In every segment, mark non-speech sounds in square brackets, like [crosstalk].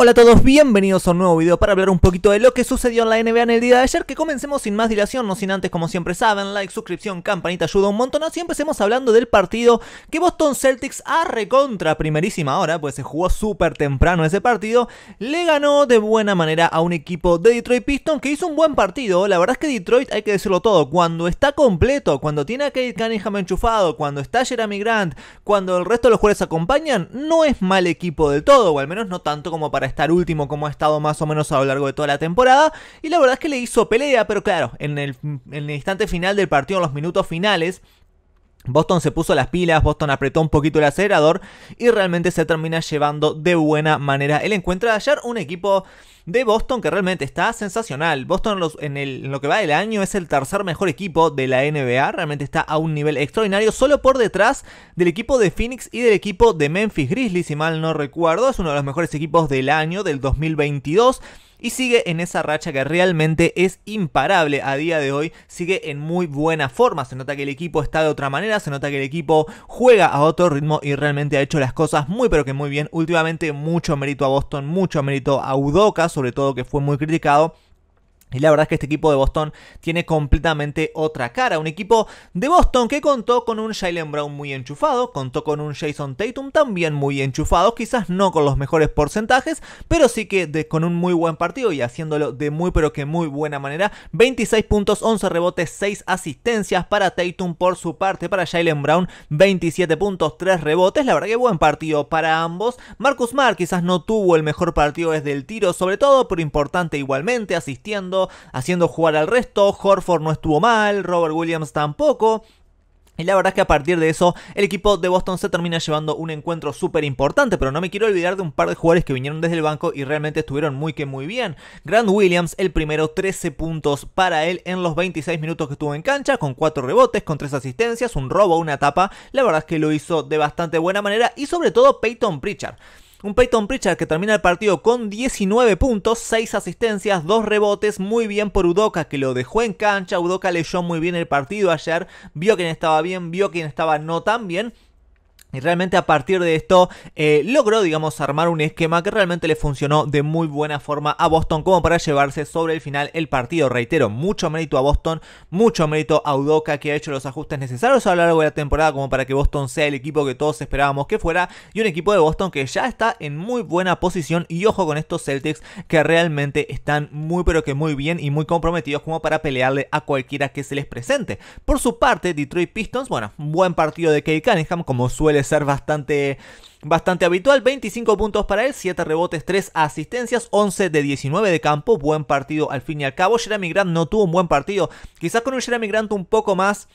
Hola a todos, bienvenidos a un nuevo video para hablar un poquito de lo que sucedió en la NBA en el día de ayer, que comencemos sin más dilación, no sin antes como siempre saben, like, suscripción, campanita ayuda un montón, siempre empecemos hablando del partido que Boston Celtics a recontra primerísima hora, pues se jugó súper temprano ese partido, le ganó de buena manera a un equipo de Detroit Pistons que hizo un buen partido, la verdad es que Detroit hay que decirlo todo, cuando está completo, cuando tiene a Kate Cunningham enchufado, cuando está Jeremy Grant, cuando el resto de los jugadores acompañan, no es mal equipo del todo, o al menos no tanto como para estar último como ha estado más o menos a lo largo de toda la temporada. Y la verdad es que le hizo pelea, pero claro, en el, instante final del partido, en los minutos finales, Boston se puso las pilas, Boston apretó un poquito el acelerador y realmente se termina llevando de buena manera el encuentro de ayer. Un equipo de Boston, que realmente está sensacional. Boston en, en, lo que va del año es el tercer mejor equipo de la NBA, realmente está a un nivel extraordinario, solo por detrás del equipo de Phoenix y del equipo de Memphis Grizzlies, si mal no recuerdo, es uno de los mejores equipos del año, del 2022 y sigue en esa racha que realmente es imparable a día de hoy, sigue en muy buena forma, se nota que el equipo está de otra manera, se nota que el equipo juega a otro ritmo y realmente ha hecho las cosas muy pero que muy bien, últimamente mucho mérito a Boston, mucho mérito a Udoka, sobre todo que fue muy criticado, y la verdad es que este equipo de Boston tiene completamente otra cara. Un equipo de Boston que contó con un Jalen Brown muy enchufado, contó con un Jason Tatum también muy enchufado, quizás no con los mejores porcentajes, pero sí que con un muy buen partido y haciéndolo de muy pero que muy buena manera. 26 puntos, 11 rebotes, 6 asistencias para Tatum por su parte, para Jalen Brown 27 puntos, 3 rebotes. La verdad que buen partido para ambos. Marcus Mar quizás no tuvo el mejor partido desde el tiro, sobre todo, pero importante igualmente, asistiendo haciendo jugar al resto. Horford no estuvo mal, Robert Williams tampoco. Y la verdad es que a partir de eso el equipo de Boston se termina llevando un encuentro súper importante, pero no me quiero olvidar de un par de jugadores que vinieron desde el banco y realmente estuvieron muy que muy bien. Grant Williams, el primero, 13 puntos para él en los 26 minutos que estuvo en cancha, con 4 rebotes, con 3 asistencias, un robo, una tapa. La verdad es que lo hizo de bastante buena manera y sobre todo Peyton Pritchard. Un Peyton Pritchard que termina el partido con 19 puntos, 6 asistencias, 2 rebotes, muy bien por Udoca que lo dejó en cancha. Udoca leyó muy bien el partido ayer, vio quién estaba bien, vio quien estaba no tan bien y realmente a partir de esto eh, logró, digamos, armar un esquema que realmente le funcionó de muy buena forma a Boston como para llevarse sobre el final el partido. Reitero, mucho mérito a Boston, mucho mérito a Udoca que ha hecho los ajustes necesarios a lo largo de la temporada como para que Boston sea el equipo que todos esperábamos que fuera y un equipo de Boston que ya está en muy buena posición y ojo con estos Celtics que realmente están muy pero que muy bien y muy comprometidos como para pelearle a cualquiera que se les presente. Por su parte, Detroit Pistons, bueno, buen partido de Kate Cunningham como suele ser bastante bastante habitual. 25 puntos para él, 7 rebotes, 3 asistencias, 11 de 19 de campo. Buen partido al fin y al cabo. Jeremy Grant no tuvo un buen partido. Quizás con un Jeremy Grant un poco más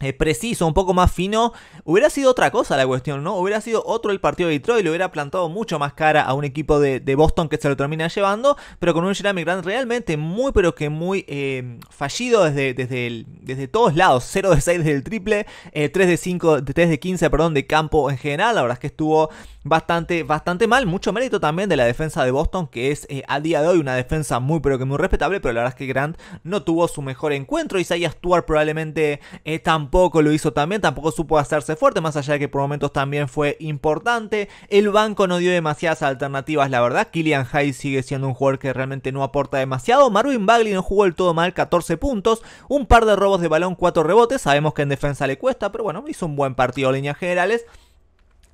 eh, preciso, un poco más fino, hubiera sido otra cosa la cuestión, ¿no? Hubiera sido otro el partido de Detroit, lo hubiera plantado mucho más cara a un equipo de, Boston que se lo termina llevando, pero con un Jeremy Grant realmente muy, pero que muy eh, fallido desde, desde, desde todos lados, 0 [laughs] de 6 del triple, 3 eh, de 5, 3 de 15, perdón, de campo en general, la verdad es que estuvo bastante, bastante mal, mucho mérito también de la defensa de Boston, que es a día de hoy una defensa muy, pero que muy respetable, pero la verdad es que Grant no tuvo su mejor encuentro, Isaiah Stuart probablemente tampoco tampoco lo hizo también, tampoco supo hacerse fuerte, más allá de que por momentos también fue importante. El banco no dio demasiadas alternativas, la verdad. Killian Hayes sigue siendo un jugador que realmente no aporta demasiado. Marvin Bagley no jugó del todo mal, 14 puntos, un par de robos de balón, 4 rebotes. Sabemos que en defensa le cuesta, pero bueno, hizo un buen partido en líneas generales.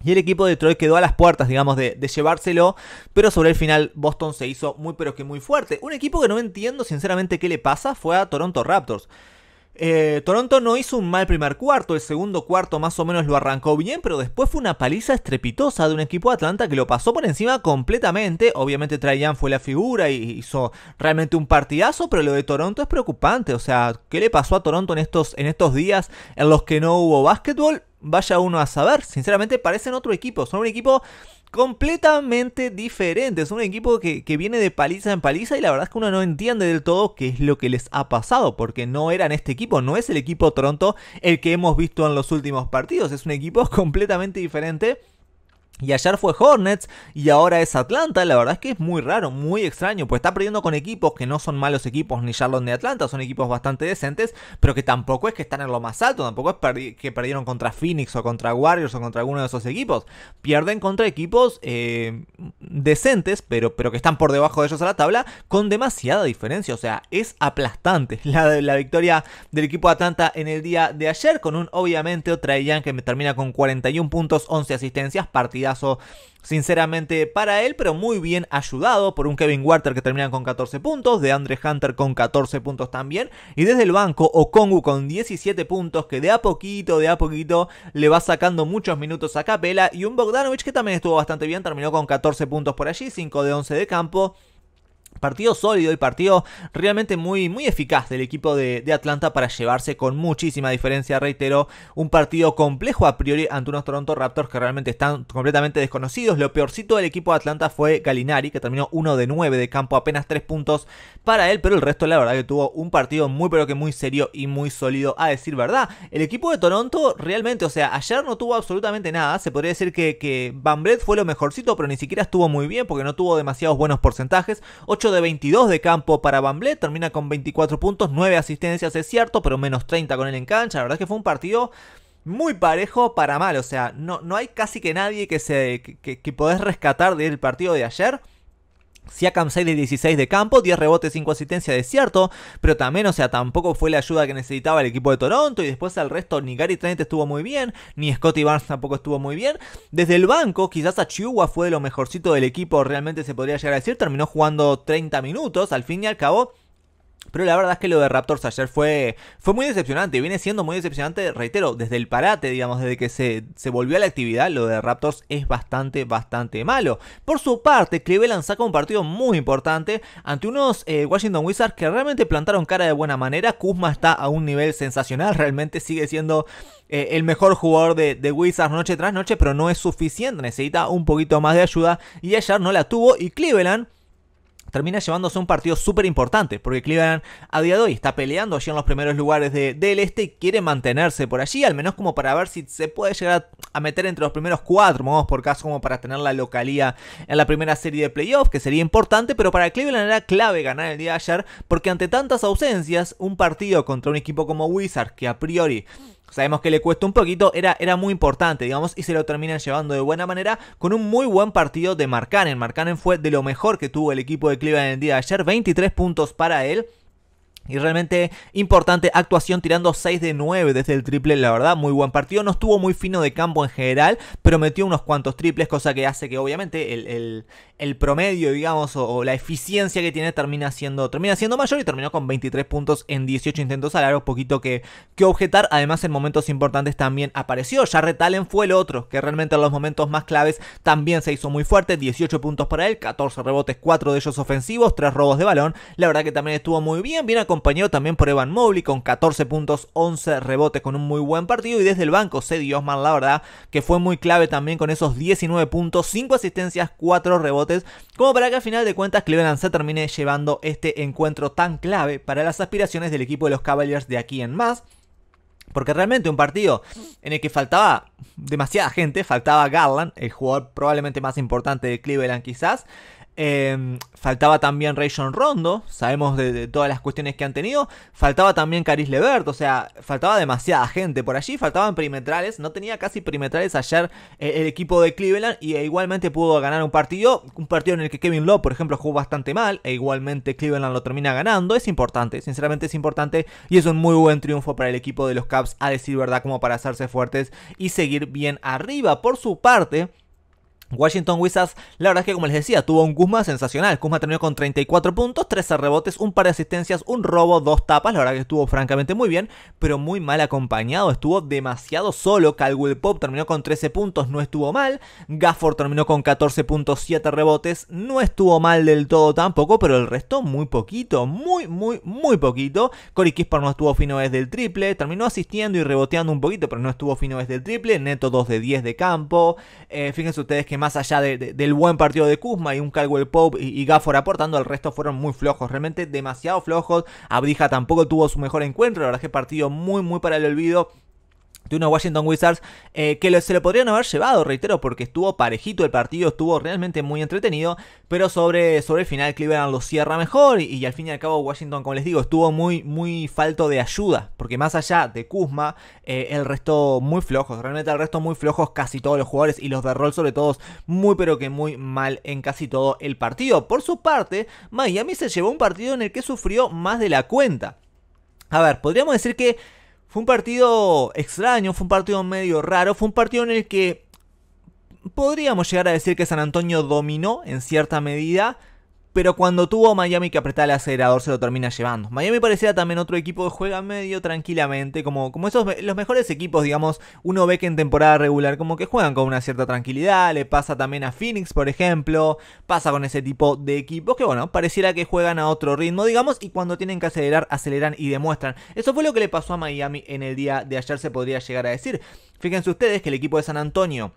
Y el equipo de Detroit quedó a las puertas, digamos, de, llevárselo. Pero sobre el final, Boston se hizo muy, pero que muy fuerte. Un equipo que no entiendo, sinceramente, qué le pasa fue a Toronto Raptors. Eh, Toronto no hizo un mal primer cuarto, el segundo cuarto más o menos lo arrancó bien, pero después fue una paliza estrepitosa de un equipo de Atlanta que lo pasó por encima completamente. Obviamente Trajan fue la figura y hizo realmente un partidazo, pero lo de Toronto es preocupante. O sea, ¿qué le pasó a Toronto en estos, en estos días en los que no hubo básquetbol? Vaya uno a saber, sinceramente parecen otro equipo, son un equipo completamente diferente. Es un equipo que, que, viene de paliza en paliza y la verdad es que uno no entiende del todo qué es lo que les ha pasado, porque no eran este equipo, no es el equipo Toronto el que hemos visto en los últimos partidos, es un equipo [laughs] completamente diferente y ayer fue Hornets y ahora es Atlanta. La verdad es que es muy raro, muy extraño. Pues está perdiendo con equipos que no son malos equipos ni Charlotte ni Atlanta. Son equipos bastante decentes, pero que tampoco es que están en lo más alto. Tampoco es que perdieron contra Phoenix o contra Warriors o contra alguno de esos equipos. Pierden contra equipos eh, decentes, pero, pero que están por debajo de ellos a la tabla con demasiada diferencia. O sea, es aplastante [laughs] la, la victoria del equipo de Atlanta en el día de ayer. Con un obviamente otra Young que me termina con 41 puntos, 11 asistencias, partida sinceramente para él, pero muy bien ayudado por un Kevin Water que termina con 14 puntos, de Andre Hunter con 14 puntos también, y desde el banco Okongu con 17 puntos que de a poquito, de a poquito le va sacando muchos minutos a Capela y un Bogdanovich que también estuvo bastante bien, terminó con 14 puntos por allí, 5 de 11 de campo. Partido sólido y partido realmente muy, muy eficaz del equipo de, Atlanta para llevarse con muchísima diferencia, reitero, un partido complejo a priori ante unos Toronto Raptors que realmente están completamente desconocidos. Lo peorcito del equipo de Atlanta fue Galinari, que terminó 1 de 9 de campo, apenas 3 puntos para él, pero el resto la verdad que tuvo un partido muy pero que muy serio y muy sólido, a decir verdad. El equipo de Toronto realmente, o sea, ayer no tuvo absolutamente nada, se podría decir que, que Van fue lo mejorcito, pero ni siquiera estuvo muy bien porque no tuvo demasiados buenos porcentajes. 8 de 22 de campo para Bamblet termina con 24 puntos, 9 asistencias, es cierto, pero menos 30 con él en cancha. La verdad es que fue un partido muy parejo para mal, o sea, no, no hay casi que nadie que, se, que, que podés rescatar del partido de ayer. Siakam 6 de 16 de campo, 10 rebotes, 5 asistencias, de cierto, pero también, o sea, tampoco fue la ayuda que necesitaba el equipo de Toronto y después al resto ni Gary Trent estuvo muy bien, ni Scotty Barnes tampoco estuvo muy bien. Desde el banco, quizás a Chihuahua fue de lo mejorcito del equipo, realmente se podría llegar a decir, terminó jugando 30 minutos, al fin y al cabo pero la verdad es que lo de Raptors ayer fue, fue muy decepcionante. Viene siendo muy decepcionante, reitero, desde el parate, digamos, desde que se, volvió a la actividad, lo de Raptors es bastante, bastante malo. Por su parte, Cleveland saca un partido muy importante ante unos eh, Washington Wizards que realmente plantaron cara de buena manera. Kuzma está a un nivel sensacional, [laughs] realmente sigue siendo eh, el mejor jugador de, de Wizards noche tras noche, pero no es suficiente, necesita un poquito más de ayuda y ayer no la tuvo y Cleveland termina llevándose un partido súper importante, porque Cleveland a día de hoy está peleando allí en los primeros lugares del este y quiere mantenerse por allí, al menos como para ver si se puede llegar a, meter entre los primeros cuatro, modos por caso, como para tener la localía en la primera serie de playoffs, que sería importante, pero para Cleveland era clave ganar el día de ayer, porque ante tantas ausencias, un partido contra un equipo como Wizard, que a priori sabemos que le cuesta un poquito, era, era, muy importante, digamos, y se lo terminan llevando de buena manera con un muy buen partido de Marcanen. Marcanen fue de lo mejor que tuvo el equipo de Cleveland el día de ayer, 23 puntos para él. Y realmente importante actuación tirando 6 de 9 desde el triple, la verdad, muy buen partido. No estuvo muy fino de campo en general, pero metió unos cuantos triples, cosa que hace que obviamente el, promedio, digamos, o, la eficiencia que tiene termina siendo, termina siendo mayor y terminó con 23 puntos en 18 intentos a largo, poquito que, que objetar. Además, en momentos importantes también apareció. Ya Retalen fue el otro, que realmente en los momentos más claves también se hizo muy fuerte. 18 puntos para él, 14 rebotes, 4 de ellos ofensivos, 3 robos de balón. La verdad que también estuvo muy bien, bien acompañado acompañado también por Evan Mobley con 14 puntos, 11 rebotes con un muy buen partido y desde el banco Cedi Osman, la verdad, que fue muy clave también con esos 19 puntos, 5 asistencias, 4 rebotes, como para que al final de cuentas Cleveland se termine llevando este encuentro tan clave para las aspiraciones del equipo de los Cavaliers de aquí en más. Porque realmente un partido en el que faltaba demasiada gente, faltaba Garland, el jugador probablemente más importante de Cleveland quizás, Em, faltaba también Rayson Rondo, sabemos de, todas las cuestiones que han tenido. Faltaba también Caris Levert, o sea, faltaba demasiada gente por allí. Faltaban perimetrales, no tenía casi perimetrales ayer eh, el equipo de Cleveland. Y igualmente pudo ganar un partido, un partido en el que Kevin Love, por ejemplo, jugó bastante mal. E igualmente Cleveland lo termina ganando. Es importante, sinceramente es importante. Y es un muy buen triunfo para el equipo de los Cubs, a decir verdad, como para hacerse fuertes y seguir bien arriba. Por su parte. Washington Wizards, la verdad es que como les decía, tuvo un Kuzma sensacional. Kuzma terminó con 34 puntos, 13 rebotes, un par de asistencias, un robo, dos tapas. La verdad que estuvo francamente muy bien, pero muy mal acompañado. Estuvo demasiado solo. Calwill Pop terminó con 13 puntos, no estuvo mal. Gafford terminó con 14 puntos, 7 rebotes, no estuvo mal del todo tampoco, pero el resto muy poquito, muy, muy, muy poquito. Cory Kispar no estuvo fino desde el triple, terminó asistiendo y reboteando un poquito, pero no estuvo fino desde el triple. Neto 2 de 10 de campo. Eh, fíjense ustedes que más allá del buen partido de Kuzma y un Caldwell Pope y, y, Gafford aportando, el resto fueron muy flojos, realmente demasiado flojos. Abrija tampoco tuvo su mejor encuentro, la verdad es que partido muy, muy para el olvido de unos Washington Wizards eh, que se lo podrían haber llevado, reitero, porque estuvo parejito el partido, estuvo realmente muy entretenido, pero sobre, sobre el final Cleveland lo cierra mejor y, al fin y al cabo Washington, como les digo, estuvo muy, muy falto de ayuda, porque más allá de Kuzma, eh, el resto muy flojos, realmente el resto muy flojos casi todos los jugadores y los de rol sobre todo muy pero que muy mal en casi todo el partido. Por su parte, Miami se llevó un partido en el que sufrió más de la cuenta. A ver, podríamos decir que fue un partido extraño, fue un partido medio raro, fue un partido en el que podríamos llegar a decir que San Antonio dominó en cierta medida, pero cuando tuvo Miami que apretar el acelerador se lo termina llevando. Miami parecía también otro equipo que juega medio tranquilamente, como, como esos los mejores equipos, digamos, uno ve que en temporada regular como que juegan con una cierta tranquilidad, le pasa también a Phoenix, por ejemplo, pasa con ese tipo de equipos que bueno, pareciera que juegan a otro ritmo, digamos, y cuando tienen que acelerar, aceleran y demuestran. Eso fue lo que le pasó a Miami en el día de ayer, se podría llegar a decir. Fíjense ustedes que el equipo de San Antonio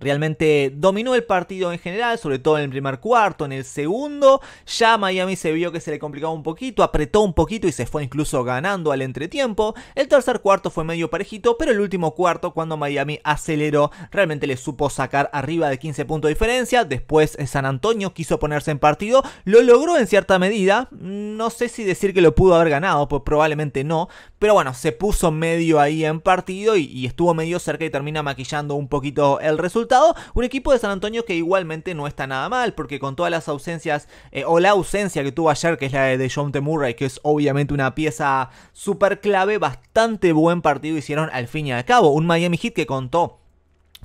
Realmente dominó el partido en general, sobre todo en el primer cuarto, en el segundo. Ya Miami se vio que se le complicaba un poquito, apretó un poquito y se fue incluso ganando al entretiempo. El tercer cuarto fue medio parejito, pero el último cuarto, cuando Miami aceleró, realmente le supo sacar arriba de 15 puntos de diferencia. Después eh, San Antonio quiso ponerse en partido, lo logró en cierta medida. No sé si decir que lo pudo haber ganado, pues probablemente no, pero bueno, se puso medio ahí en partido y, estuvo medio cerca y termina maquillando un poquito el resultado. Un equipo de San Antonio que igualmente no está nada mal, porque con todas las ausencias eh, o la ausencia que tuvo ayer, que es la de, John Temurray, que es obviamente una pieza súper clave, bastante buen partido hicieron al fin y al cabo. Un Miami Heat que contó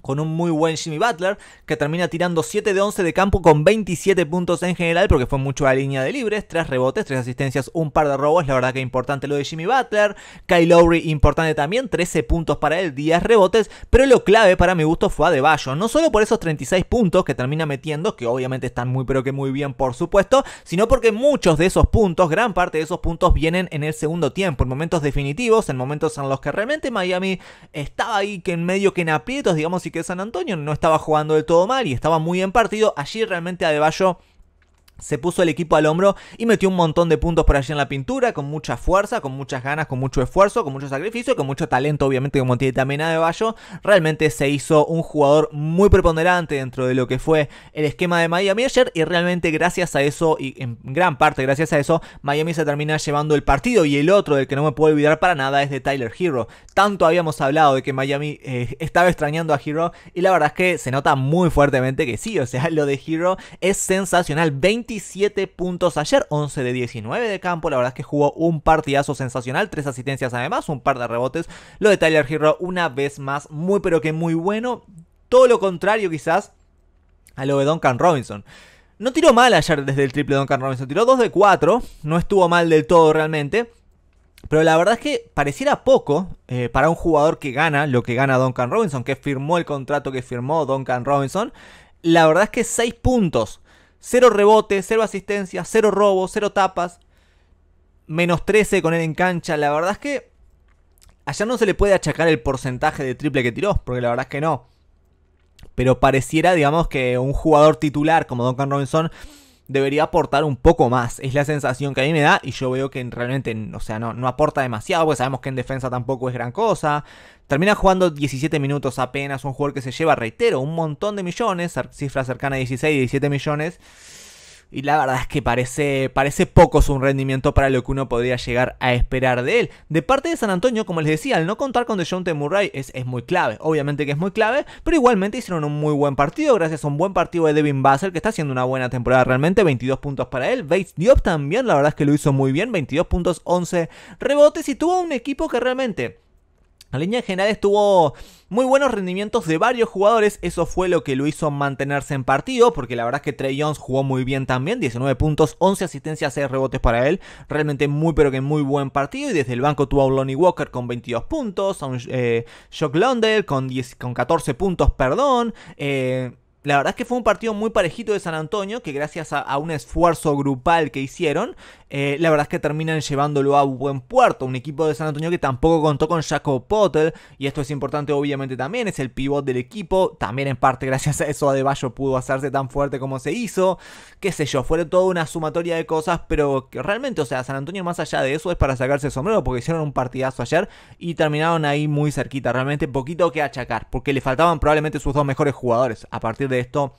con un muy buen Jimmy Butler, que termina tirando 7 de 11 de campo con 27 puntos en general, porque fue mucho a línea de libres, 3 rebotes, 3 asistencias, un par de robos, la verdad que importante lo de Jimmy Butler, Kyle Lowry importante también, 13 puntos para él, 10 rebotes, pero lo clave para mi gusto fue a Adebayo, no solo por esos 36 puntos que termina metiendo, que obviamente están muy pero que muy bien por supuesto, sino porque muchos de esos puntos, gran parte de esos puntos vienen en el segundo tiempo, en momentos definitivos, en momentos en los que realmente Miami estaba ahí que en medio que en aprietos, digamos, y que San Antonio no estaba jugando del todo mal y estaba muy en partido. Allí realmente a Adebayo se puso el equipo al hombro y metió un montón de puntos por allí en la pintura, con mucha fuerza, con muchas ganas, con mucho esfuerzo, con mucho sacrificio, con mucho talento, obviamente, como tiene también Adebayo. Realmente se hizo un jugador muy preponderante dentro de lo que fue el esquema de Miami ayer y realmente gracias a eso, y en gran parte gracias a eso, Miami se termina llevando el partido y el otro del que no me puedo olvidar para nada es de Tyler Hero. Tanto habíamos hablado de que Miami eh, estaba extrañando a Hero y la verdad es que se nota muy fuertemente que sí, o sea, [laughs] lo de Hero es sensacional. 20 17 puntos ayer, 11 de 19 de campo, la verdad es que jugó un partidazo sensacional, tres asistencias además, un par de rebotes, lo de Tyler Hero una vez más, muy pero que muy bueno, todo lo contrario quizás a lo de Duncan Robinson. No tiró mal ayer desde el triple Duncan Robinson, tiró 2 de 4, no estuvo mal del todo realmente. Pero la verdad es que pareciera poco eh, para un jugador que gana lo que gana Duncan Robinson, que firmó el contrato que firmó Duncan Robinson. La verdad es que 6 puntos Cero rebote, cero asistencias, cero robos, cero tapas. Menos 13 con él en cancha. La verdad es que allá no se le puede achacar el porcentaje de triple que tiró, porque la verdad es que no. Pero pareciera, digamos, que un jugador titular como Duncan Robinson debería aportar un poco más. Es la sensación que a mí me da y yo veo que realmente, o sea, no, no aporta demasiado, porque sabemos que en defensa tampoco es gran cosa. Termina jugando 17 minutos apenas, un jugador que se lleva, reitero, un montón de millones, cifra cercana a 16, 17 millones y la verdad es que parece, parece poco su rendimiento para lo que uno podría llegar a esperar de él. De parte de San Antonio, como les decía, al no contar con DeJounte Murray es, muy clave, obviamente que es muy clave, pero igualmente hicieron un muy buen partido gracias a un buen partido de Devin Basel que está haciendo una buena temporada realmente, 22 puntos para él, Bates Diop también, la verdad es que lo hizo muy bien, 22 puntos, 11 rebotes y tuvo un equipo que realmente la línea general estuvo muy buenos rendimientos de varios jugadores, eso fue lo que lo hizo mantenerse en partido, porque la verdad es que Trey Jones jugó muy bien también, 19 puntos, 11 asistencias, 6 rebotes para él, realmente muy pero que muy buen partido, y desde el banco tuvo a Lonnie Walker con 22 puntos, a eh, Jock con, 10, con 14 puntos, perdón, eh, la verdad es que fue un partido muy parejito de San Antonio, que gracias a, un esfuerzo grupal que hicieron, eh, la verdad es que terminan llevándolo a buen puerto. Un equipo de San Antonio que tampoco contó con Jacob Potter y esto es importante obviamente también, es el pivot del equipo. También en parte gracias a eso Adebayo pudo hacerse tan fuerte como se hizo. Qué sé yo, fue toda una sumatoria de cosas, pero que realmente, o sea, San Antonio más allá de eso es para sacarse el sombrero, porque hicieron un partidazo ayer y terminaron ahí muy cerquita. Realmente poquito que achacar, porque le faltaban probablemente sus dos mejores jugadores a partir de de esto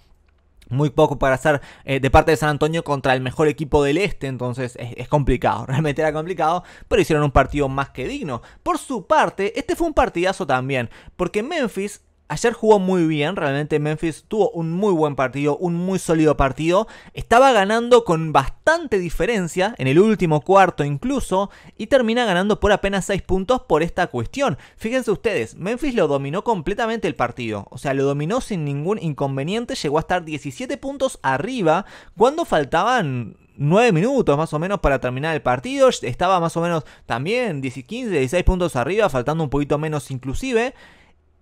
muy poco para hacer eh, de parte de San Antonio contra el mejor equipo del este, entonces es, complicado, [laughs] realmente era complicado, pero hicieron un partido más que digno. Por su parte, este fue un partidazo también, porque Memphis Ayer jugó muy bien, realmente Memphis tuvo un muy buen partido, un muy sólido partido. Estaba ganando con bastante diferencia en el último cuarto incluso y termina ganando por apenas 6 puntos por esta cuestión. Fíjense ustedes, Memphis lo dominó completamente el partido, o sea, lo dominó sin ningún inconveniente, llegó a estar 17 puntos arriba cuando faltaban 9 minutos más o menos para terminar el partido. Estaba más o menos también 15, 16 puntos arriba, faltando un poquito menos inclusive.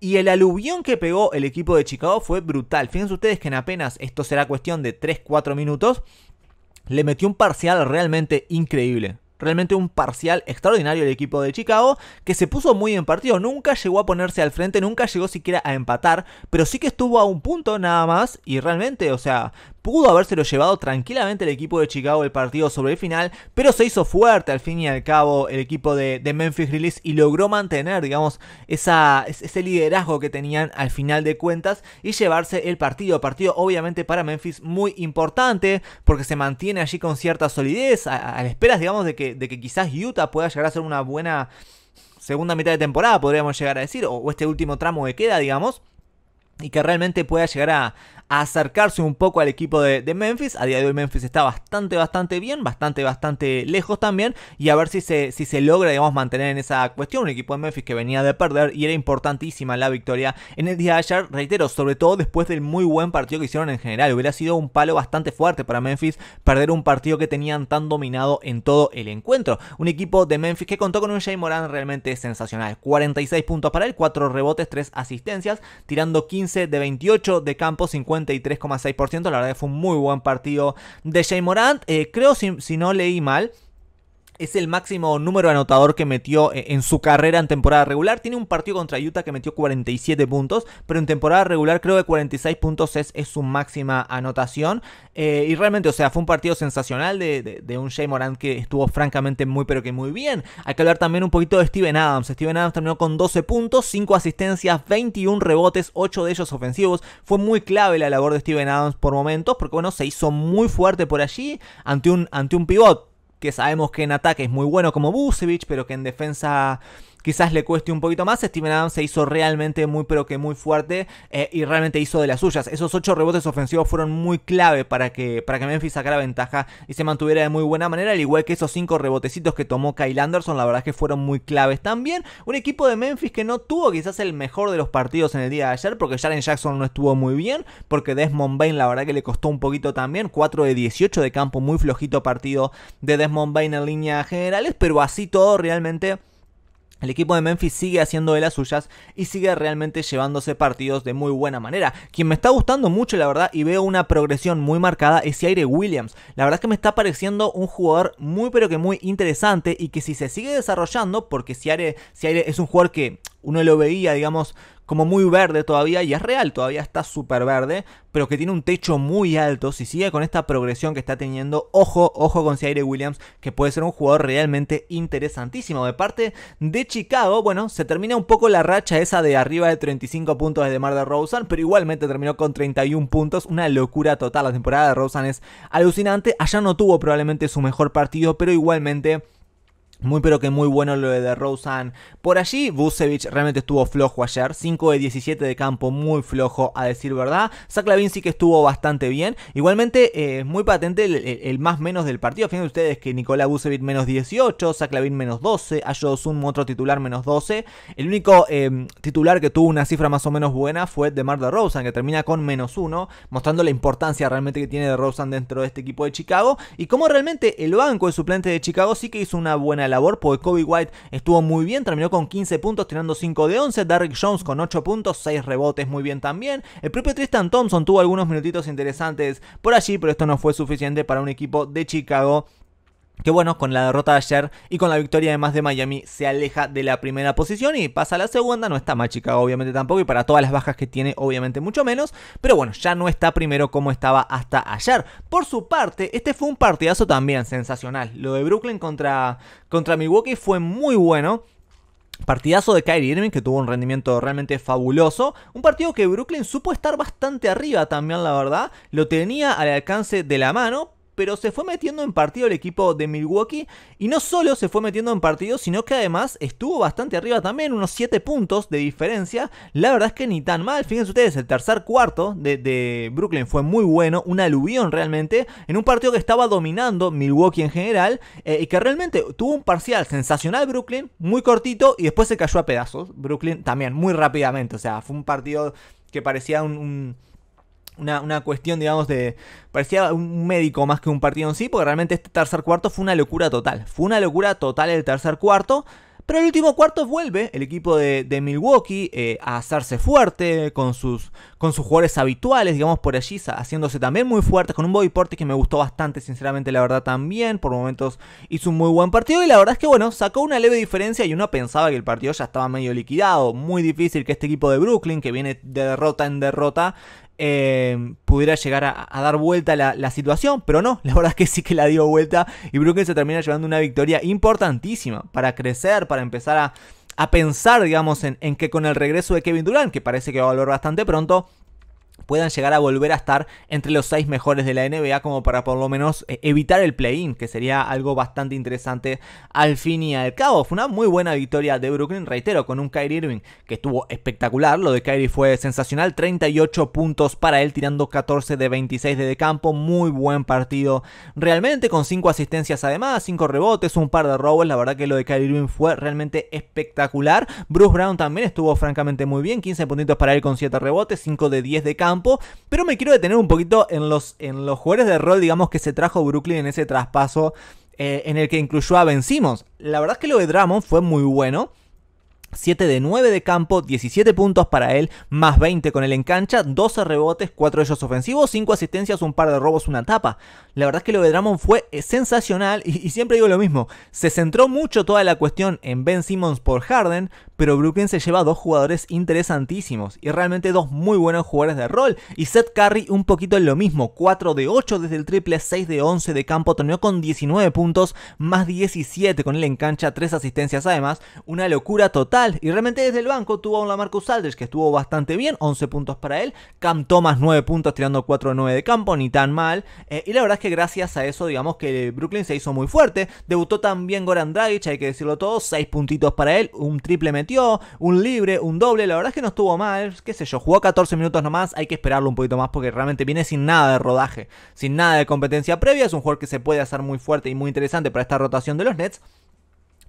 Y el aluvión que pegó el equipo de Chicago fue brutal. Fíjense ustedes que en apenas, esto será cuestión de 3-4 minutos, le metió un parcial realmente increíble. Realmente un parcial extraordinario el equipo de Chicago, que se puso muy en partido. Nunca llegó a ponerse al frente, nunca llegó siquiera a empatar, pero sí que estuvo a un punto nada más. Y realmente, o sea, Pudo habérselo llevado tranquilamente el equipo de Chicago el partido sobre el final, pero se hizo fuerte al fin y al cabo el equipo de, Memphis Grizzlies y logró mantener, digamos, ese liderazgo que tenían al final de cuentas y llevarse el partido. Partido obviamente para Memphis muy importante porque se mantiene allí con cierta solidez, a, las digamos, de que, de que quizás Utah pueda llegar a ser una buena segunda mitad de temporada, podríamos llegar a decir, o, este último tramo de queda, digamos, y que realmente pueda llegar a, acercarse un poco al equipo de, Memphis. A día de hoy Memphis está bastante, bastante bien, bastante, bastante lejos también. Y a ver si se, si se logra, digamos, mantener en esa cuestión. Un equipo de Memphis que venía de perder y era importantísima la victoria en el día de ayer. Reitero, sobre todo después del muy buen partido que hicieron en general. Hubiera sido un palo bastante fuerte para Memphis perder un partido que tenían tan dominado en todo el encuentro. Un equipo de Memphis que contó con un Jay Moran realmente sensacional. 46 puntos para él, 4 rebotes, 3 asistencias, tirando 15 de 28 de campo, 50 33,6% La verdad que fue un muy buen partido de Jay Morant. Eh, creo, si no leí mal, es el máximo número anotador que metió eh, en su carrera en temporada regular. Tiene un partido contra Utah que metió 47 puntos, pero en temporada regular creo que 46 puntos es, su máxima anotación. Eh, y realmente, o sea, fue un partido sensacional de, un Jay Moran que estuvo francamente muy, pero que muy bien. Hay que hablar también un poquito de Steven Adams. Steven Adams terminó con 12 puntos, 5 asistencias, 21 rebotes, 8 de ellos ofensivos. Fue muy clave la labor de Steven Adams por momentos, porque bueno, se hizo muy fuerte por allí ante un, ante un pivot que sabemos que en ataque es muy bueno como Busevich, pero que en defensa quizás le cueste un poquito más. Steven Adams se hizo realmente muy pero que muy fuerte eh, y realmente hizo de las suyas. Esos ocho rebotes ofensivos fueron muy clave para que, para que Memphis sacara ventaja y se mantuviera de muy buena manera, al igual que esos cinco rebotecitos que tomó Kyle Anderson, la verdad es que fueron muy claves también. Un equipo de Memphis que no tuvo quizás el mejor de los partidos en el día de ayer, porque Jaren Jackson no estuvo muy bien, porque Desmond Bain la verdad que le costó un poquito también, 4 de 18 de campo, muy flojito partido de Desmond Bain en líneas generales, pero así todo realmente el equipo de Memphis sigue haciendo de las suyas y sigue realmente llevándose partidos de muy buena manera. Quien me está gustando mucho, la verdad, y veo una progresión muy marcada es Aire Williams. La verdad es que me está pareciendo un jugador muy pero que muy interesante y que si se sigue desarrollando, porque Siare es un jugador que uno lo veía, digamos, como muy verde todavía, y es real, todavía está súper verde, pero que tiene un techo muy alto. Si sigue con esta progresión que está teniendo, ojo, ojo con Zaire Williams, que puede ser un jugador realmente interesantísimo. De parte de Chicago, bueno, se termina un poco la racha esa de arriba de 35 puntos de Mar de Rosen, pero igualmente terminó con 31 puntos, una locura total. La temporada de Rosen es alucinante. Allá no tuvo probablemente su mejor partido, pero igualmente muy pero que muy bueno lo de Roseanne. Por allí, Vucevic realmente estuvo flojo ayer. 5 de 17 de campo, muy flojo a decir verdad. Saclavin sí que estuvo bastante bien. Igualmente, eh, muy patente el, más menos del partido. Fíjense ustedes que Nicolás Vucevic menos 18, Saclavin menos 12, un otro titular menos 12. El único eh, titular que tuvo una cifra más o menos buena fue DeMar DeRozan, que termina con menos 1, mostrando la importancia realmente que tiene rosen dentro de este equipo de Chicago. Y como realmente el banco de suplente de Chicago sí que hizo una buena labor porque Kobe White estuvo muy bien, terminó con 15 puntos tirando 5 de 11, Derrick Jones con 8 puntos, 6 rebotes muy bien también, el propio Tristan Thompson tuvo algunos minutitos interesantes por allí, pero esto no fue suficiente para un equipo de Chicago que bueno, con la derrota de ayer y con la victoria además de Miami se aleja de la primera posición y pasa a la segunda, no está más chica obviamente tampoco y para todas las bajas que tiene obviamente mucho menos, pero bueno, ya no está primero como estaba hasta ayer. Por su parte, este fue un partidazo también sensacional. Lo de Brooklyn contra, contra Milwaukee fue muy bueno. Partidazo de Kyrie Irving que tuvo un rendimiento realmente fabuloso. Un partido que Brooklyn supo estar bastante arriba también, la verdad. Lo tenía al alcance de la mano, pero se fue metiendo en partido el equipo de Milwaukee. Y no solo se fue metiendo en partido, sino que además estuvo bastante arriba también, unos 7 puntos de diferencia. La verdad es que ni tan mal. Fíjense ustedes, el tercer cuarto de, Brooklyn fue muy bueno, un aluvión realmente, en un partido que estaba dominando Milwaukee en general eh, y que realmente tuvo un parcial sensacional Brooklyn, muy cortito y después se cayó a pedazos. Brooklyn también, muy rápidamente. O sea, fue un partido que parecía un una, cuestión, digamos, de. Parecía un médico más que un partido en sí, porque realmente este tercer cuarto fue una locura total. Fue una locura total el tercer cuarto. Pero el último cuarto vuelve el equipo de, Milwaukee eh, a hacerse fuerte con sus, con sus jugadores habituales, digamos por allí, haciéndose también muy fuerte. con un Bobby que me gustó bastante, sinceramente, la verdad también. Por momentos hizo un muy buen partido y la verdad es que, bueno, sacó una leve diferencia y uno pensaba que el partido ya estaba medio liquidado. Muy difícil que este equipo de Brooklyn, que viene de derrota en derrota, eh, pudiera llegar a, dar vuelta la, la, situación, pero no, [laughs] la verdad es que sí que la dio vuelta y Brooklyn se termina llevando una victoria importantísima para crecer, para empezar a, pensar, digamos, en, en que con el regreso de Kevin Durant, que parece que va a volver bastante pronto, puedan llegar a volver a estar entre los seis mejores de la NBA como para por lo menos eh, evitar el play-in, que sería algo bastante interesante al fin y al cabo. Fue una muy buena victoria de Brooklyn, reitero, con un Kyrie Irving que estuvo espectacular, lo de Kyrie fue sensacional, 38 puntos para él tirando 14 de 26 de campo, muy buen partido realmente con 5 asistencias además, 5 rebotes, un par de robos, la verdad que lo de Kyrie Irving fue realmente espectacular. Bruce Brown también estuvo francamente muy bien, 15 puntitos para él con 7 rebotes, 5 de 10 de campo pero me quiero detener un poquito en los, en los jugadores de rol, digamos, que se trajo Brooklyn en ese traspaso eh, en el que incluyó a Ben Simmons. La verdad es que lo de Drummond fue muy bueno. 7 de 9 de campo, 17 puntos para él, más 20 con el en cancha, 12 rebotes, 4 de ellos ofensivos, 5 asistencias, un par de robos, una tapa. La verdad es que lo de Drummond fue sensacional y, y, siempre digo lo mismo, se centró mucho toda la cuestión en Ben Simmons por Harden, pero Brooklyn se lleva dos jugadores interesantísimos y realmente dos muy buenos jugadores de rol. Y Seth Curry un poquito en lo mismo, 4 de 8 desde el triple, 6 de 11 de campo, torneó con 19 puntos, más 17 con él en cancha, 3 asistencias además, una locura total. Y realmente desde el banco tuvo a un Marcus Aldridge que estuvo bastante bien, 11 puntos para él, Cam Thomas 9 puntos tirando 4 de 9 de campo, ni tan mal. Eh, y la verdad es que gracias a eso digamos que Brooklyn se hizo muy fuerte, debutó también Goran Dragic, hay que decirlo todo, 6 puntitos para él, un triple metido un libre, un doble, la verdad es que no estuvo mal, qué sé yo, jugó 14 minutos nomás, hay que esperarlo un poquito más porque realmente viene sin nada de rodaje, sin nada de competencia previa, es un jugador que se puede hacer muy fuerte y muy interesante para esta rotación de los Nets.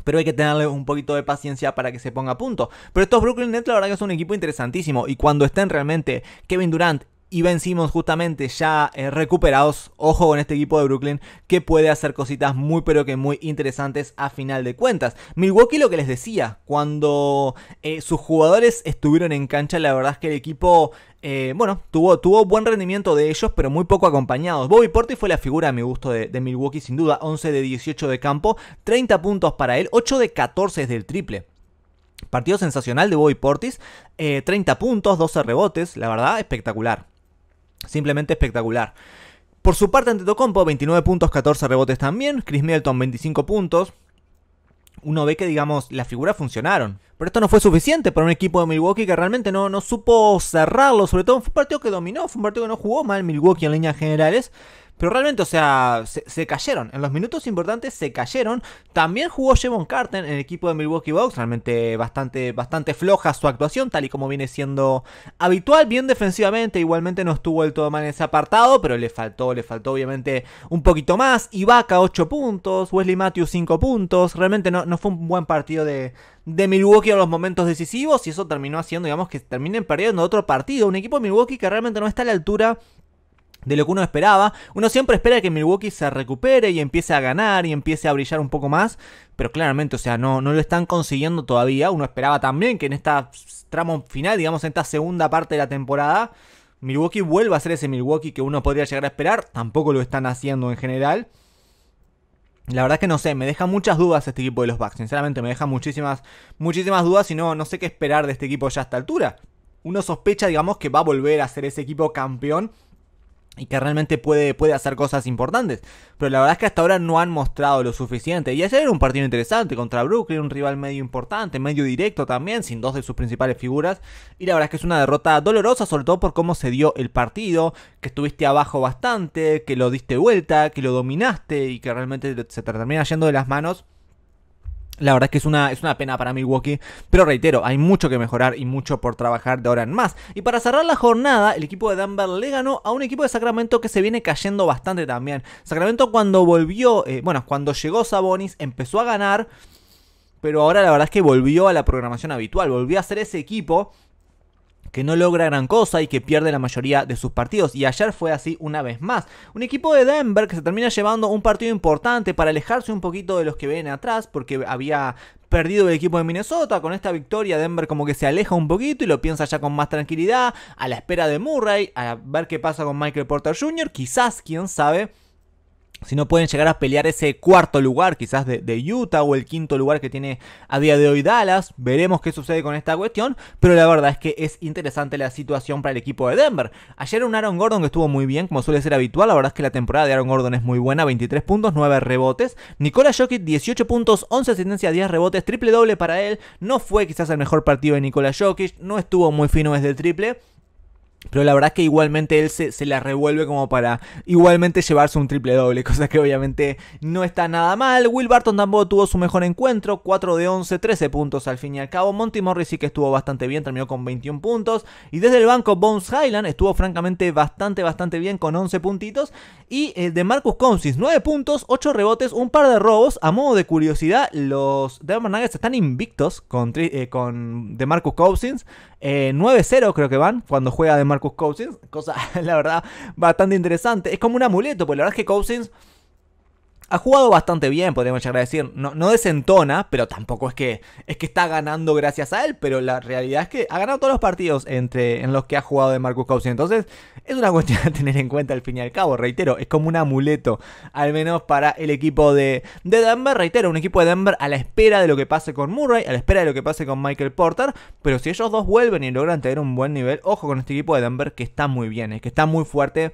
Pero hay que tenerle un poquito de paciencia para que se ponga a punto. Pero estos Brooklyn Nets la verdad que es un equipo interesantísimo. Y cuando estén realmente Kevin Durant y vencimos justamente ya eh, recuperados, ojo con este equipo de Brooklyn que puede hacer cositas muy pero que muy interesantes a final de cuentas. Milwaukee lo que les decía, cuando eh, sus jugadores estuvieron en cancha, la verdad es que el equipo eh, bueno, tuvo, tuvo, buen rendimiento de ellos, pero muy poco acompañados. Bobby Portis fue la figura, a mi gusto, de, Milwaukee, sin duda. 11 de 18 de campo, 30 puntos para él, 8 de 14 del triple. Partido sensacional de Bobby Portis, 30 puntos, 12 rebotes, la verdad, espectacular. Simplemente espectacular. Por su parte, Antetokounmpo, 29 puntos, 14 rebotes también. Chris Middleton, 25 puntos. Uno ve que, digamos, las figuras funcionaron. Pero esto no fue suficiente para un equipo de Milwaukee que realmente no, no supo cerrarlo. Sobre todo fue un partido que dominó, fue un partido que no jugó mal Milwaukee en líneas generales. Pero realmente, o sea, se, cayeron. En los minutos importantes se cayeron. También jugó Jevon Carter en el equipo de Milwaukee Bucks. Realmente bastante, bastante floja su actuación, tal y como viene siendo habitual. Bien defensivamente, igualmente no estuvo el todo mal en ese apartado, pero le faltó, le faltó obviamente un poquito más. Ibaka 8 puntos, Wesley Matthews 5 puntos. Realmente no, no fue un buen partido de, de Milwaukee en los momentos decisivos y eso terminó haciendo, digamos, que terminen perdiendo otro partido. Un equipo de Milwaukee que realmente no está a la altura de lo que uno esperaba. Uno siempre espera que Milwaukee se recupere y empiece a ganar y empiece a brillar un poco más. Pero claramente, o sea, no, no lo están consiguiendo todavía. Uno esperaba también que en esta tramo final, digamos en esta segunda parte de la temporada, Milwaukee vuelva a ser ese Milwaukee que uno podría llegar a esperar. Tampoco lo están haciendo en general. La verdad es que no sé, me deja muchas dudas este equipo de los Bucks. Sinceramente, me deja muchísimas, muchísimas dudas y no, no sé qué esperar de este equipo ya a esta altura. Uno sospecha, digamos, que va a volver a ser ese equipo campeón y que realmente puede, puede hacer cosas importantes. Pero la verdad es que hasta ahora no han mostrado lo suficiente. Y ayer era un partido interesante contra Brooklyn, un rival medio importante, medio directo también, sin dos de sus principales figuras. Y la verdad es que es una derrota dolorosa, sobre todo por cómo se dio el partido, que estuviste abajo bastante, que lo diste vuelta, que lo dominaste y que realmente se te termina yendo de las manos. La verdad es que es una, es una pena para Milwaukee, pero reitero, hay mucho que mejorar y mucho por trabajar de ahora en más. Y para cerrar la jornada, el equipo de Denver le ganó a un equipo de Sacramento que se viene cayendo bastante también. Sacramento cuando volvió, eh, bueno, cuando llegó Sabonis empezó a ganar, pero ahora la verdad es que volvió a la programación habitual, volvió a ser ese equipo que no logra gran cosa y que pierde la mayoría de sus partidos. Y ayer fue así una vez más. Un equipo de Denver que se termina llevando un partido importante para alejarse un poquito de los que ven atrás porque había perdido el equipo de Minnesota. Con esta victoria, Denver como que se aleja un poquito y lo piensa ya con más tranquilidad, a la espera de Murray, a ver qué pasa con Michael Porter Jr., quizás, quién sabe, si no pueden llegar a pelear ese cuarto lugar quizás de, Utah o el quinto lugar que tiene a día de hoy Dallas, veremos qué sucede con esta cuestión, pero la verdad es que es interesante la situación para el equipo de Denver. Ayer un Aaron Gordon que estuvo muy bien, como suele ser habitual, la verdad es que la temporada de Aaron Gordon es muy buena, 23 puntos, 9 rebotes, Nikola Jokic 18 puntos, 11 asistencias, 10 rebotes, triple doble para él, no fue quizás el mejor partido de Nikola Jokic, no estuvo muy fino desde el triple, pero la verdad es que igualmente él se, la revuelve como para igualmente llevarse un triple doble, [laughs] cosa que obviamente no está nada mal. Will Barton tampoco tuvo su mejor encuentro, 4 de 11, 13 puntos al fin y al cabo. Monty Morris sí que estuvo bastante bien, terminó con 21 puntos. Y desde el banco Bones Highland estuvo francamente bastante, bastante bien con 11 puntitos. Y eh, de Marcus Cousins 9 puntos, 8 rebotes, un par de robos. A modo de curiosidad, los Denver Nuggets están invictos con, eh, con de Marcus Cousins, 9-0 eh, creo que van cuando juega de Marcus Cousins. Cosa, [laughs] la verdad, bastante interesante. Es como un amuleto, porque la verdad es que Cousins ha jugado bastante bien, podemos llegar a decir. No, no desentona, pero tampoco es que, es que está ganando gracias a él. Pero la realidad es que ha ganado todos los partidos entre, en los que ha jugado de Marcus Cousins. Entonces, es una [laughs] cuestión a tener en cuenta al fin y al cabo. Reitero, es como un amuleto, al menos para el equipo de, de Denver. Reitero, un equipo de Denver a la espera de lo que pase con Murray, a la espera de lo que pase con Michael Porter. Pero si ellos dos vuelven y logran tener un buen nivel, ojo con este equipo de Denver que está muy bien, es eh, que está muy fuerte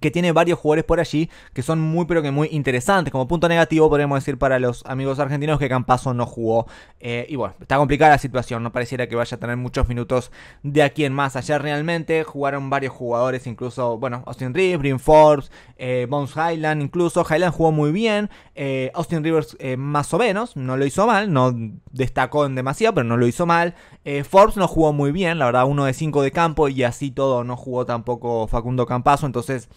que tiene varios jugadores por allí que son muy pero que muy interesantes. Como punto negativo podemos decir para los amigos argentinos que Campaso no jugó. Eh, y bueno, está complicada la situación, no pareciera que vaya a tener muchos minutos de aquí en más. Ayer realmente jugaron varios jugadores, incluso, bueno, Austin Reeves, Brim Forbes, eh, Bones Highland, incluso Highland jugó muy bien, eh, Austin Rivers más o menos, no lo hizo mal, no destacó en demasiado, pero no lo hizo mal. Forbes no jugó muy bien, la verdad, uno de cinco de campo y así todo no jugó tampoco Facundo Campaso, entonces...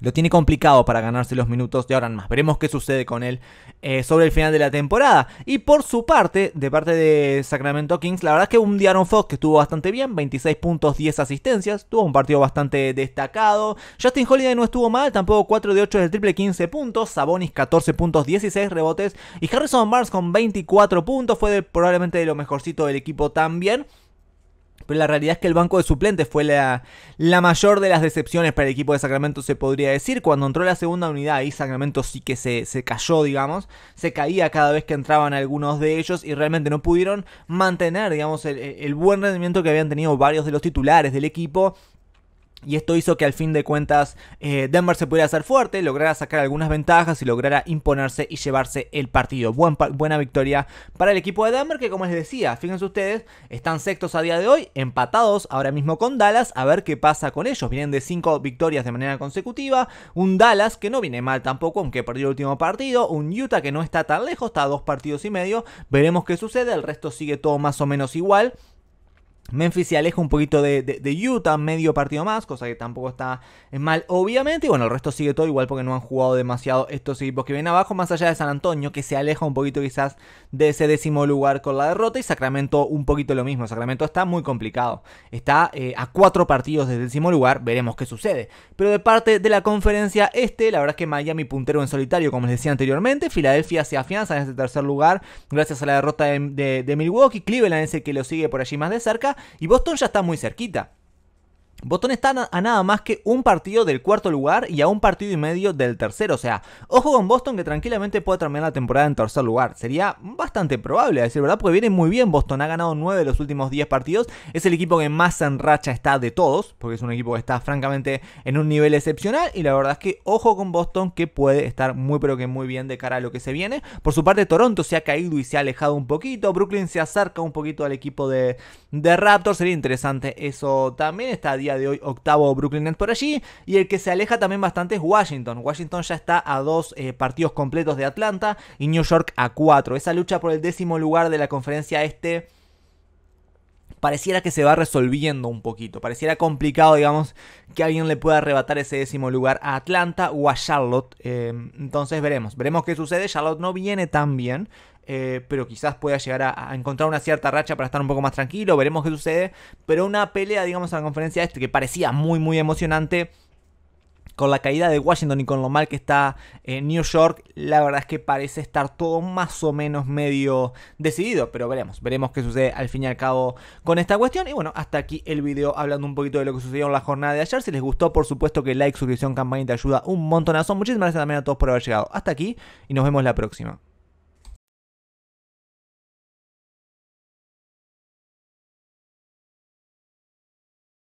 Lo tiene complicado para ganarse los minutos de ahora en más. Veremos qué sucede con él eh, sobre el final de la temporada. Y por su parte, de parte de Sacramento Kings, la verdad es que un Diaron Fox que estuvo bastante bien, 26 puntos, 10 asistencias. Tuvo un partido bastante destacado. Justin Holiday no estuvo mal, tampoco 4 de 8 del triple, 15 puntos. Sabonis 14 puntos, 16 rebotes. Y Harrison Barnes con 24 puntos. Fue probablemente de lo mejorcito del equipo también. Pero la realidad es que el banco de suplentes fue la, la mayor de las decepciones para el equipo de Sacramento, se podría decir. Cuando entró la segunda unidad, ahí Sacramento sí que se, cayó, digamos. Se caía cada vez que entraban algunos de ellos y realmente no pudieron mantener, digamos, el, el buen rendimiento que habían tenido varios de los titulares del equipo y esto hizo que al fin de cuentas eh, Denver se pudiera hacer fuerte, lograra sacar algunas ventajas y lograra imponerse y llevarse el partido. buena victoria para el equipo de Denver que como les decía, fíjense ustedes, están sextos a día de hoy, empatados ahora mismo con Dallas, a ver qué pasa con ellos. Vienen de cinco victorias de manera consecutiva, un Dallas que no viene mal tampoco, aunque perdió el último partido, un Utah que no está tan lejos, está a dos partidos y medio, veremos qué sucede, el resto sigue todo más o menos igual. Memphis se aleja un poquito de, Utah, medio partido más, cosa que tampoco está mal, obviamente. Y bueno, el resto sigue todo igual porque no han jugado demasiado estos equipos que vienen abajo, más allá de San Antonio, que se aleja un poquito quizás de ese décimo lugar con la derrota. Y Sacramento un poquito lo mismo. Sacramento está muy complicado. Está eh, a cuatro partidos del décimo lugar, veremos qué sucede. Pero de parte de la conferencia este, la verdad es que Miami puntero en solitario, como les decía anteriormente. Filadelfia se afianza en este tercer lugar gracias a la derrota de, de Milwaukee. Cleveland es el que lo sigue por allí más de cerca y Boston ya está muy cerquita. Boston está a nada más que un partido del cuarto lugar y a un partido y medio del tercero. O sea, ojo con Boston que tranquilamente puede terminar la temporada en tercer lugar. Sería bastante probable, a decir verdad, porque viene muy bien Boston. Ha ganado 9 de los últimos 10 partidos. Es el equipo que más en racha está de todos, porque es un equipo que está francamente en un nivel excepcional. Y la verdad es que ojo con Boston que puede estar muy pero que muy bien de cara a lo que se viene. Por su parte, Toronto se ha caído y se ha alejado un poquito. Brooklyn se acerca un poquito al equipo de, Raptors. Sería interesante eso también. Está de hoy octavo Brooklyn Nets por allí. Y el que se aleja también bastante es Washington. Washington ya está a dos eh, partidos completos de Atlanta y New York a cuatro. Esa lucha por el décimo lugar de la conferencia este pareciera que se va resolviendo un poquito. Pareciera complicado, digamos, que alguien le pueda arrebatar ese décimo lugar a Atlanta o a Charlotte. Eh, entonces veremos, veremos qué sucede. Charlotte no viene tan bien. Eh, pero quizás pueda llegar a, encontrar una cierta racha para estar un poco más tranquilo, veremos qué sucede, pero una pelea, digamos, a la conferencia este que parecía muy, muy emocionante. Con la caída de Washington y con lo mal que está en eh, New York, la verdad es que parece estar todo más o menos medio decidido. Pero veremos, veremos qué sucede al fin y al cabo con esta cuestión. Y bueno, hasta aquí el video hablando un poquito de lo que sucedió en la jornada de ayer. Si les gustó, por supuesto que like, suscripción, campanita ayuda un montonazo. Muchísimas gracias también a todos por haber llegado hasta aquí y nos vemos la próxima.